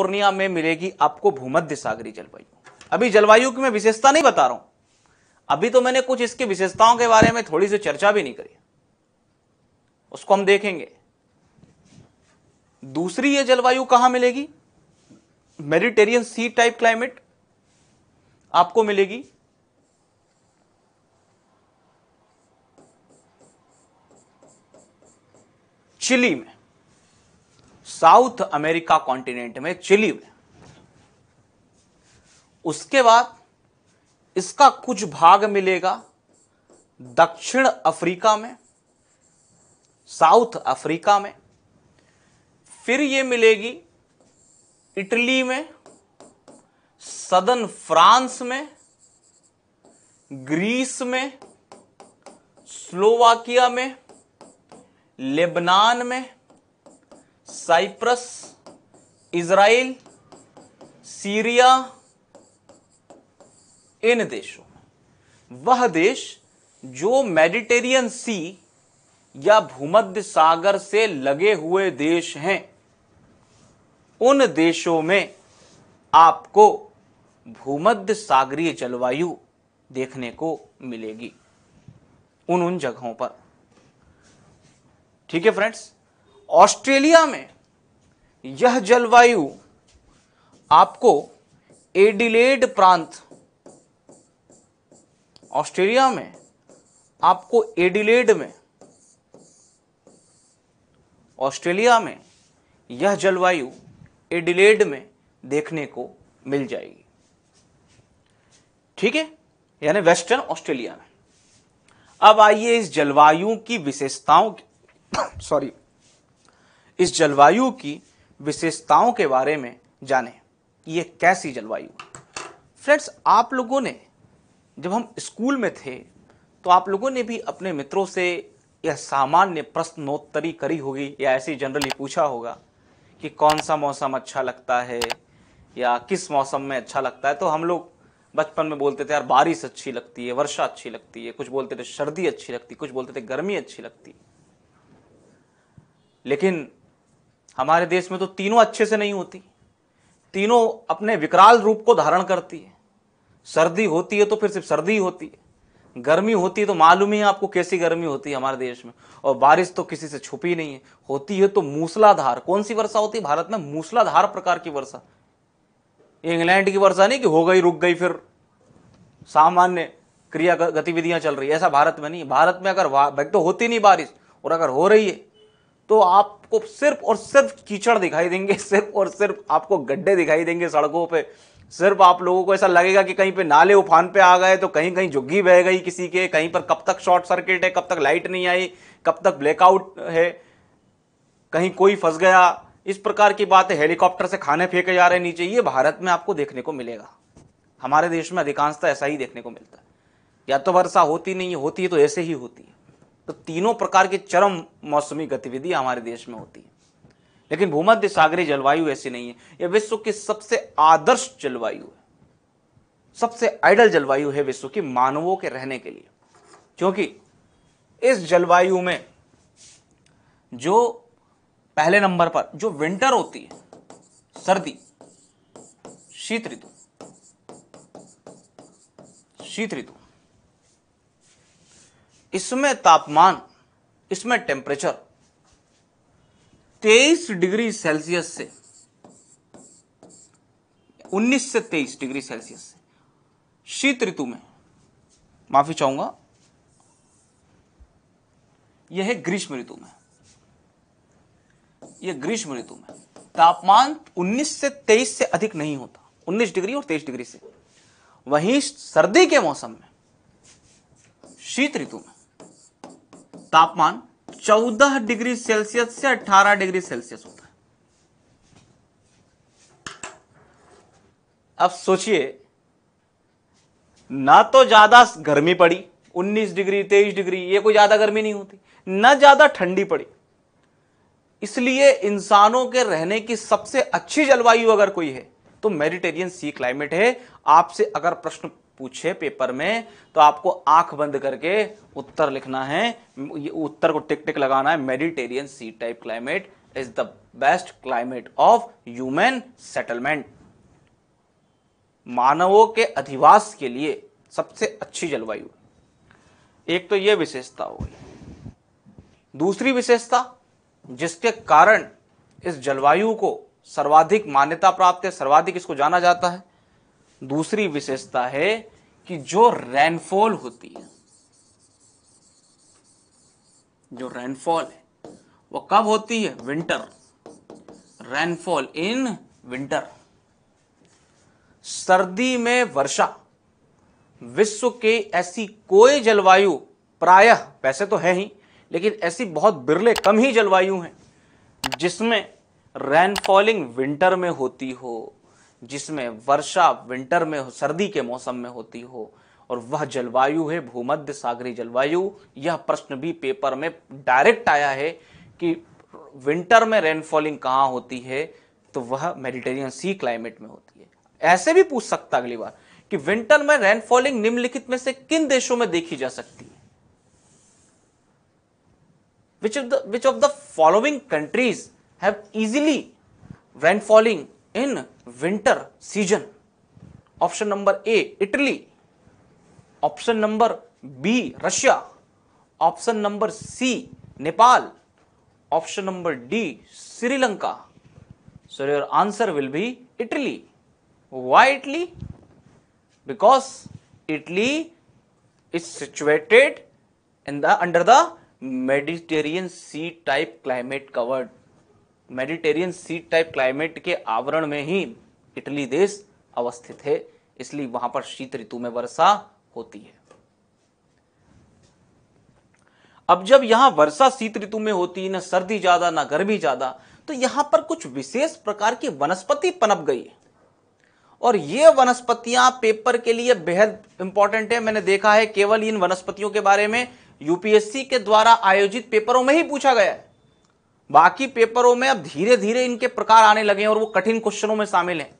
पूर्णिया में मिलेगी आपको भूमध्य सागरी जलवायु अभी जलवायु की मैं विशेषता नहीं बता रहा हूं अभी तो मैंने कुछ इसकी विशेषताओं के बारे में थोड़ी सी चर्चा भी नहीं करी उसको हम देखेंगे दूसरी ये जलवायु कहां मिलेगी मेडिटेरियन सी टाइप क्लाइमेट आपको मिलेगी चिली में साउथ अमेरिका कॉन्टिनेंट में चिली में उसके बाद इसका कुछ भाग मिलेगा दक्षिण अफ्रीका में साउथ अफ्रीका में फिर ये मिलेगी इटली में सदन फ्रांस में ग्रीस में स्लोवाकिया में लेबनान में साइप्रस इजराइल सीरिया इन देशों वह देश जो मेडिटेरियन सी या भूमध्य सागर से लगे हुए देश हैं उन देशों में आपको भूमध्य सागरीय जलवायु देखने को मिलेगी उन उन जगहों पर ठीक है फ्रेंड्स ऑस्ट्रेलिया में यह जलवायु आपको एडिलेड प्रांत ऑस्ट्रेलिया में आपको एडिलेड में ऑस्ट्रेलिया में यह जलवायु एडिलेड में देखने को मिल जाएगी ठीक है यानी वेस्टर्न ऑस्ट्रेलिया में अब आइए इस जलवायु की विशेषताओं सॉरी इस जलवायु की विशेषताओं के बारे में जानें ये कैसी जलवायु फ्रेंड्स आप लोगों ने जब हम स्कूल में थे तो आप लोगों ने भी अपने मित्रों से यह सामान्य प्रश्नोत्तरी करी होगी या ऐसे जनरली पूछा होगा कि कौन सा मौसम अच्छा लगता है या किस मौसम में अच्छा लगता है तो हम लोग बचपन में बोलते थे यार बारिश अच्छी लगती है वर्षा अच्छी लगती है कुछ बोलते थे सर्दी अच्छी लगती कुछ बोलते थे गर्मी अच्छी लगती लेकिन हमारे देश में तो तीनों अच्छे से नहीं होती तीनों अपने विकराल रूप को धारण करती है सर्दी होती है तो फिर सिर्फ सर्दी होती है गर्मी होती है तो मालूम ही है आपको कैसी गर्मी होती है हमारे देश में और बारिश तो किसी से छुपी नहीं है होती है तो मूसलाधार कौन सी वर्षा होती है भारत में मूसलाधार प्रकार की वर्षा इंग्लैंड की वर्षा नहीं कि हो गई रुक गई फिर सामान्य क्रिया गतिविधियां चल रही है ऐसा भारत में नहीं भारत में अगर तो होती नहीं बारिश और अगर हो रही है तो आप आपको सिर्फ और सिर्फ कीचड़ दिखाई देंगे सिर्फ और सिर्फ आपको गड्ढे दिखाई देंगे सड़कों पे सिर्फ आप लोगों को ऐसा लगेगा कि कहीं पे नाले उफान पे आ गए तो कहीं कहीं झुग्गी बह गई किसी के कहीं पर कब तक शॉर्ट सर्किट है कब तक लाइट नहीं आई कब तक ब्लैकआउट है कहीं कोई फंस गया इस प्रकार की बात है हेलीकॉप्टर से खाने फेंके जा रहे हैं नीचे ये भारत में आपको देखने को मिलेगा हमारे देश में अधिकांशतः ऐसा ही देखने को मिलता है या तो वर्षा होती नहीं होती है तो ऐसे ही होती है तो तीनों प्रकार की चरम मौसमी गतिविधि हमारे देश में होती है लेकिन भूमध्य सागरी जलवायु ऐसी नहीं है यह विश्व की सबसे आदर्श जलवायु है सबसे आइडल जलवायु है विश्व की मानवों के रहने के लिए क्योंकि इस जलवायु में जो पहले नंबर पर जो विंटर होती है सर्दी शीत ऋतु शीत ऋतु इसमें तापमान इसमें टेम्परेचर 23 डिग्री सेल्सियस से 19 से 23 डिग्री सेल्सियस से शीत ऋतु में माफी चाहूंगा यह है ग्रीष्म ऋतु में यह ग्रीष्म ऋतु में तापमान 19 से 23 से अधिक नहीं होता 19 डिग्री और 23 डिग्री से वहीं सर्दी के मौसम में शीत ऋतु में तापमान 14 डिग्री सेल्सियस से 18 डिग्री सेल्सियस होता है अब सोचिए ना तो ज्यादा गर्मी पड़ी 19 डिग्री 23 डिग्री ये कोई ज्यादा गर्मी नहीं होती ना ज्यादा ठंडी पड़ी इसलिए इंसानों के रहने की सबसे अच्छी जलवायु अगर कोई है तो मेडिटेरियन सी क्लाइमेट है आपसे अगर प्रश्न पूछे पेपर में तो आपको आंख बंद करके उत्तर लिखना है उत्तर को टिक टिक लगाना है Mediterranean sea type climate is the best climate of human settlement मानवों के अधिवास के लिए सबसे अच्छी जलवायु एक तो यह विशेषता हो गई दूसरी विशेषता जिसके कारण इस जलवायु को सर्वाधिक मान्यता प्राप्त है सर्वाधिक इसको जाना जाता है दूसरी विशेषता है कि जो रेनफॉल होती है जो रेनफॉल है वो कब होती है विंटर रेनफॉल इन विंटर सर्दी में वर्षा विश्व के ऐसी कोई जलवायु प्रायः वैसे तो है ही लेकिन ऐसी बहुत बिरले कम ही जलवायु हैं जिसमें रेनफॉलिंग विंटर में होती हो जिसमें वर्षा विंटर में सर्दी के मौसम में होती हो और वह जलवायु है भूमध्य सागरी जलवायु यह प्रश्न भी पेपर में डायरेक्ट आया है कि विंटर में रेनफॉलिंग कहाँ होती है तो वह मेडिटेरियन सी क्लाइमेट में होती है ऐसे भी पूछ सकता अगली बार कि विंटर में रेनफॉलिंग निम्नलिखित में से किन देशों में देखी जा सकती है which of the which of the following countries have easily rainfalling in winter season option number A Italy option number B Russia option number C Nepal option number D Sri Lanka so your answer will be Italy why Italy because Italy is situated in the under the Mediterranean sea type climate covered Mediterranean sea type climate के आवरण में ही Italy देश अवस्थित है इसलिए वहां पर शीत ऋतु में वर्षा होती है अब जब यहां वर्षा शीत ऋतु में होती है ना सर्दी ज्यादा ना गर्मी ज्यादा तो यहां पर कुछ विशेष प्रकार की वनस्पति पनप गई है और ये वनस्पतियां पेपर के लिए बेहद इंपॉर्टेंट है मैंने देखा है केवल इन वनस्पतियों के बारे में यूपीएससी के द्वारा आयोजित पेपरों में ही पूछा गया है बाकी पेपरों में अब धीरे धीरे इनके प्रकार आने लगे हैं और वो कठिन क्वेश्चनों में शामिल हैं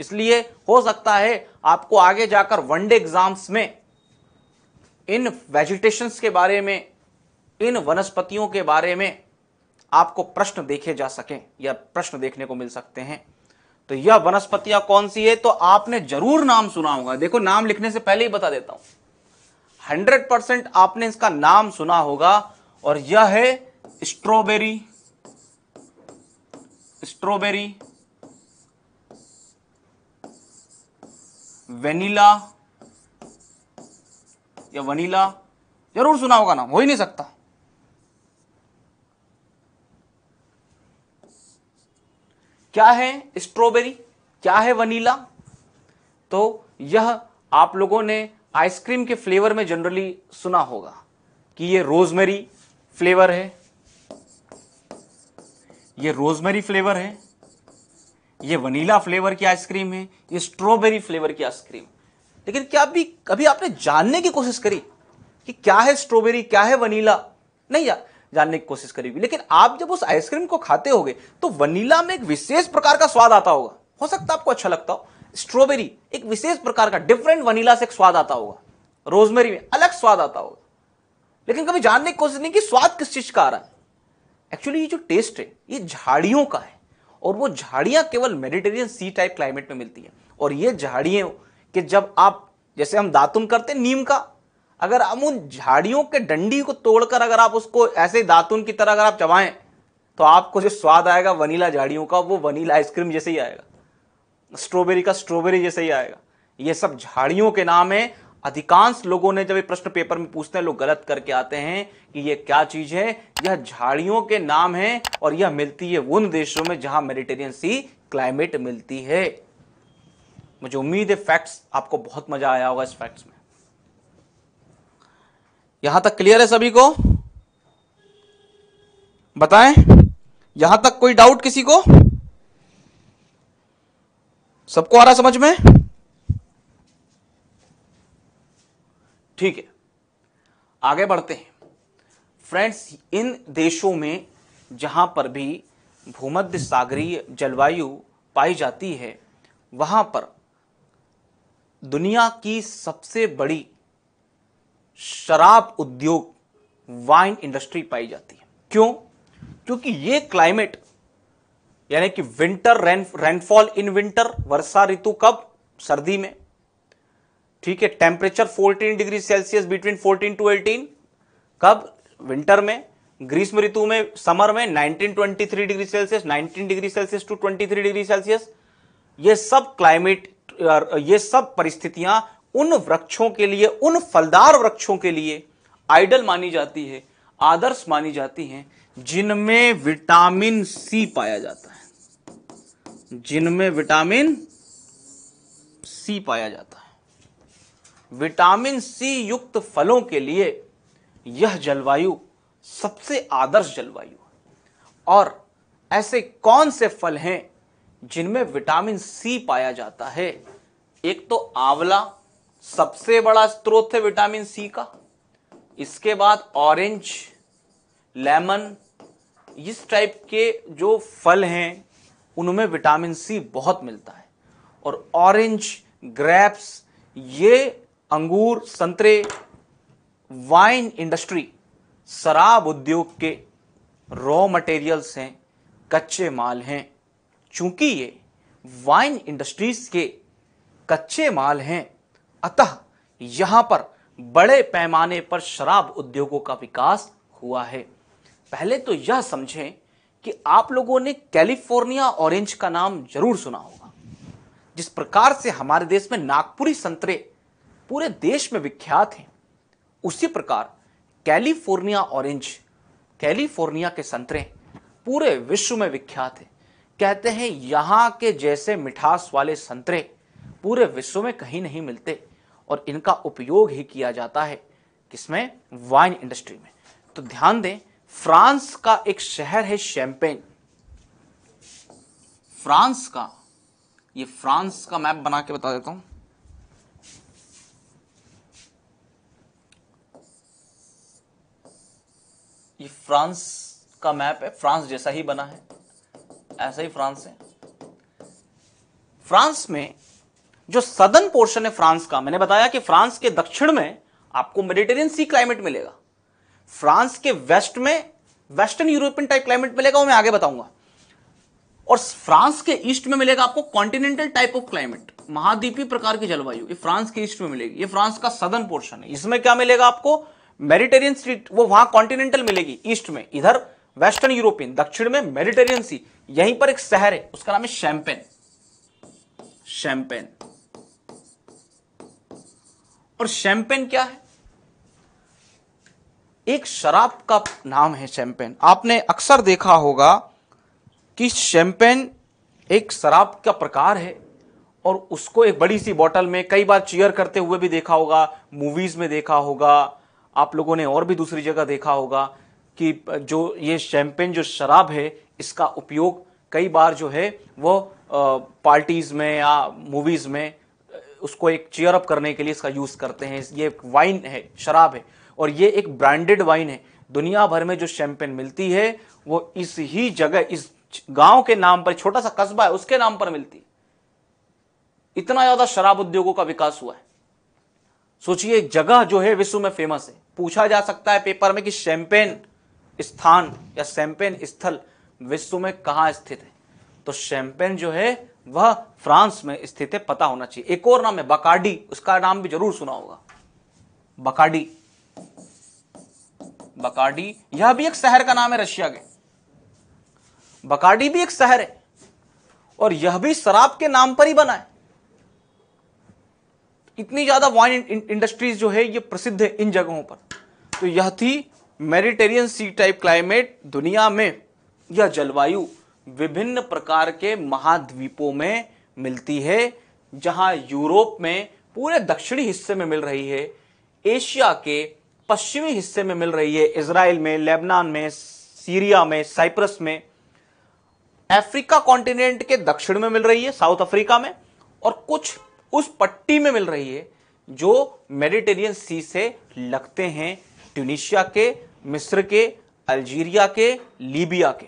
इसलिए हो सकता है आपको आगे जाकर वनडे एग्जाम्स में इन वेजिटेशंस के बारे में इन वनस्पतियों के बारे में आपको प्रश्न देखे जा सकें या प्रश्न देखने को मिल सकते हैं तो यह वनस्पतियां कौन सी है तो आपने जरूर नाम सुना होगा देखो नाम लिखने से पहले ही बता देता हूं हंड्रेड परसेंट आपने इसका नाम सुना होगा और यह है स्ट्रॉबेरी स्ट्रॉबेरी वेनिला या वनीला जरूर सुना होगा नाम हो ही नहीं सकता क्या है स्ट्रॉबेरी क्या है वनीला तो यह आप लोगों ने आइसक्रीम के फ्लेवर में जनरली सुना होगा कि यह रोजमेरी फ्लेवर है ये रोजमेरी फ्लेवर है ये वनीला फ्लेवर की आइसक्रीम है ये स्ट्रॉबेरी फ्लेवर की आइसक्रीम लेकिन क्या अभी कभी आपने जानने की कोशिश करी कि क्या है स्ट्रॉबेरी क्या है वनीला नहीं यार जानने की कोशिश करी हुई लेकिन आप जब उस आइसक्रीम को खाते होगे तो वनीला में एक विशेष प्रकार का स्वाद आता होगा हो सकता है आपको अच्छा लगता हो स्ट्रॉबेरी एक विशेष प्रकार का डिफरेंट वनीला से एक स्वाद आता होगा रोजमेरी में अलग स्वाद आता होगा लेकिन कभी जानने की कोशिश नहीं कि स्वाद किस चीज का आ रहा है एक्चुअली ये जो टेस्ट है ये झाड़ियों का है और वो झाड़ियाँ केवल मेडिटेरियन सी टाइप क्लाइमेट में मिलती है और ये झाड़ियों के जब आप जैसे हम दातुन करते हैं नीम का अगर हम उन झाड़ियों के डंडी को तोड़कर अगर आप उसको ऐसे दातुन की तरह अगर आप चबाएं तो आपको जो स्वाद आएगा वनीला झाड़ियों का वो वनीला आइसक्रीम जैसे ही आएगा स्ट्रॉबेरी का स्ट्रॉबेरी जैसे ही आएगा ये सब झाड़ियों के नाम है अधिकांश लोगों ने जब ये प्रश्न पेपर में पूछते हैं लोग गलत करके आते हैं कि ये क्या चीज है यह झाड़ियों के नाम है और यह मिलती है उन देशों में जहां मेडिटेरियन सी क्लाइमेट मिलती है मुझे उम्मीद है फैक्ट्स आपको बहुत मजा आया होगा इस फैक्ट्स में यहां तक क्लियर है सभी को बताएं यहां तक कोई डाउट किसी को सबको आ रहा समझ में ठीक है आगे बढ़ते हैं फ्रेंड्स इन देशों में जहां पर भी भूमध्य सागरीय जलवायु पाई जाती है वहां पर दुनिया की सबसे बड़ी शराब उद्योग वाइन इंडस्ट्री पाई जाती है क्यों क्योंकि ये क्लाइमेट यानी कि winter rain rainfall in winter वर्षा ऋतु कब सर्दी में ठीक है temperature 14 degree Celsius between 14 to 18 कब विंटर में ग्रीष्म ऋतु में समर में 19 23 degree Celsius 19 degree Celsius to 23 degree Celsius ये सब क्लाइमेट ये सब परिस्थितियां उन वृक्षों के लिए उन फलदार वृक्षों के लिए आइडल मानी जाती है आदर्श मानी जाती है जिनमें विटामिन सी पाया जाता है जिनमें विटामिन सी पाया जाता है विटामिन सी युक्त फलों के लिए यह जलवायु सबसे आदर्श जलवायु है और ऐसे कौन से फल हैं जिनमें विटामिन सी पाया जाता है एक तो आंवला सबसे बड़ा स्रोत है विटामिन सी का इसके बाद ऑरेंज लेमन इस टाइप के जो फल हैं उनमें विटामिन सी बहुत मिलता है और ऑरेंज ग्रेप्स ये अंगूर संतरे वाइन इंडस्ट्री शराब उद्योग के रॉ मटेरियल्स हैं कच्चे माल हैं चूंकि ये वाइन इंडस्ट्रीज के कच्चे माल हैं अतः यहाँ पर बड़े पैमाने पर शराब उद्योगों का विकास हुआ है पहले तो यह समझें कि आप लोगों ने कैलिफोर्निया ऑरेंज का नाम जरूर सुना होगा जिस प्रकार से हमारे देश में नागपुरी संतरे पूरे देश में विख्यात हैं उसी प्रकार कैलिफोर्निया ऑरेंज कैलिफोर्निया के संतरे पूरे विश्व में विख्यात है कहते हैं यहाँ के जैसे मिठास वाले संतरे पूरे विश्व में कहीं नहीं मिलते और इनका उपयोग ही किया जाता है किसमें वाइन इंडस्ट्री में तो ध्यान दें फ्रांस का एक शहर है शैम्पेन फ्रांस का ये फ्रांस का मैप बना के बता देता हूँ ये फ्रांस का मैप है फ्रांस जैसा ही बना है ऐसा ही फ्रांस है फ्रांस में जो सदर्न पोर्शन है फ्रांस का मैंने बताया कि फ्रांस के दक्षिण में आपको मेडिटेरियन सी क्लाइमेट मिलेगा फ्रांस के वेस्ट में वेस्टर्न यूरोपियन टाइप क्लाइमेट मिलेगा वो मैं आगे बताऊंगा और फ्रांस के ईस्ट में मिलेगा आपको कॉन्टिनेंटल टाइप ऑफ क्लाइमेट महाद्वीपीय प्रकार की जलवायु ये फ्रांस के ईस्ट में मिलेगी ये फ्रांस का सदन पोर्शन है इसमें क्या मिलेगा आपको मेडिटेरियन स्ट्रीट वो वहां कॉन्टिनेंटल मिलेगी ईस्ट में इधर वेस्टर्न यूरोपियन दक्षिण में मेडिटेरियन सी यहीं पर एक शहर है उसका नाम है शैंपेन शैंपेन और शैम्पेन क्या है एक शराब का नाम है शैंपेन आपने अक्सर देखा होगा कि शैम्पेन एक शराब का प्रकार है और उसको एक बड़ी सी बोतल में कई बार चीयर करते हुए भी देखा होगा मूवीज में देखा होगा आप लोगों ने और भी दूसरी जगह देखा होगा कि जो ये शैम्पेन जो शराब है इसका उपयोग कई बार जो है वो पार्टीज़ में या मूवीज़ में उसको एक चेयर अप करने के लिए इसका यूज़ करते हैं ये एक वाइन है शराब है और ये एक ब्रांडेड वाइन है दुनिया भर में जो शैम्पेन मिलती है वो इस ही जगह इस गांव के नाम पर छोटा सा कस्बा है उसके नाम पर मिलती इतना ज़्यादा शराब उद्योगों का विकास हुआ है सोचिए एक जगह जो है विश्व में फेमस है पूछा जा सकता है पेपर में कि शैम्पेन स्थान या शैंपेन स्थल विश्व में कहा स्थित है तो शैम्पेन जो है वह फ्रांस में स्थित है पता होना चाहिए एक और नाम है बकाडी उसका नाम भी जरूर सुना होगा बकाडी बकाडी यह भी एक शहर का नाम है रशिया के बकाडी भी एक शहर है और यह भी शराब के नाम पर ही बना है कितनी ज़्यादा वाइन इंडस्ट्रीज जो है ये प्रसिद्ध है इन जगहों पर तो यह थी मेडिटेरियन सी टाइप क्लाइमेट दुनिया में यह जलवायु विभिन्न प्रकार के महाद्वीपों में मिलती है जहां यूरोप में पूरे दक्षिणी हिस्से में मिल रही है एशिया के पश्चिमी हिस्से में मिल रही है इसराइल में लेबनान में सीरिया में साइप्रस में अफ्रीका कॉन्टिनेंट के दक्षिण में मिल रही है साउथ अफ्रीका में और कुछ उस पट्टी में मिल रही है जो मेडिटेरियन सी से लगते हैं ट्यूनिशिया के मिस्र के अल्जीरिया के लीबिया के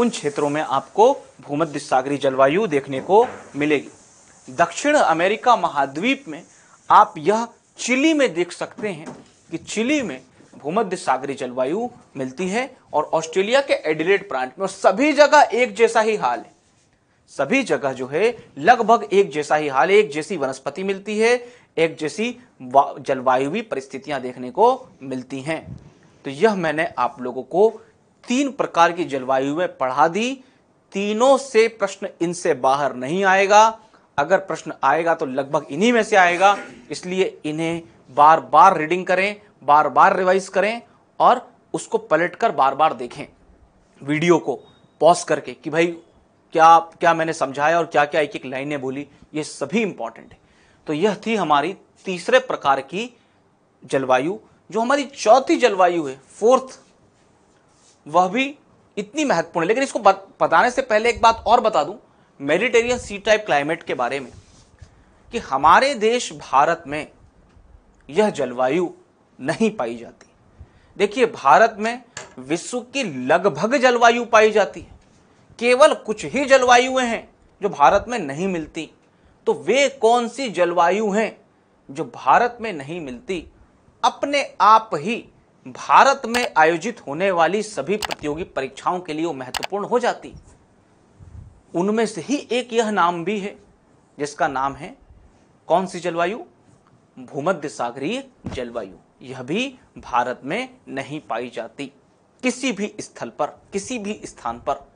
उन क्षेत्रों में आपको भूमध्य सागरी जलवायु देखने को मिलेगी दक्षिण अमेरिका महाद्वीप में आप यह चिली में देख सकते हैं कि चिली में भूमध्य सागरी जलवायु मिलती है और ऑस्ट्रेलिया के एडिलेट प्रांत में सभी जगह एक जैसा ही हाल है सभी जगह जो है लगभग एक जैसा ही हाल एक जैसी वनस्पति मिलती है एक जैसी जलवायु परिस्थितियां देखने को मिलती हैं तो यह मैंने आप लोगों को तीन प्रकार की जलवायु में पढ़ा दी तीनों से प्रश्न इनसे बाहर नहीं आएगा अगर प्रश्न आएगा तो लगभग इन्हीं में से आएगा इसलिए इन्हें बार बार रीडिंग करें बार बार रिवाइज करें और उसको पलट कर बार बार देखें वीडियो को पॉज करके कि भाई क्या क्या मैंने समझाया और क्या क्या एक एक लाइनें बोली ये सभी इंपॉर्टेंट है तो यह थी हमारी तीसरे प्रकार की जलवायु जो हमारी चौथी जलवायु है फोर्थ वह भी इतनी महत्वपूर्ण है लेकिन इसको बताने से पहले एक बात और बता दूं मेडिटेरियन सी टाइप क्लाइमेट के बारे में कि हमारे देश भारत में यह जलवायु नहीं पाई जाती देखिए भारत में विश्व की लगभग जलवायु पाई जाती है केवल कुछ ही जलवायु हैं जो भारत में नहीं मिलती तो वे कौन सी जलवायु हैं जो भारत में नहीं मिलती अपने आप ही भारत में आयोजित होने वाली सभी प्रतियोगी परीक्षाओं के लिए महत्वपूर्ण हो जाती उनमें से ही एक यह नाम भी है जिसका नाम है कौन सी जलवायु भूमध्य सागरीय जलवायु यह भी भारत में नहीं पाई जाती किसी भी स्थल पर किसी भी स्थान पर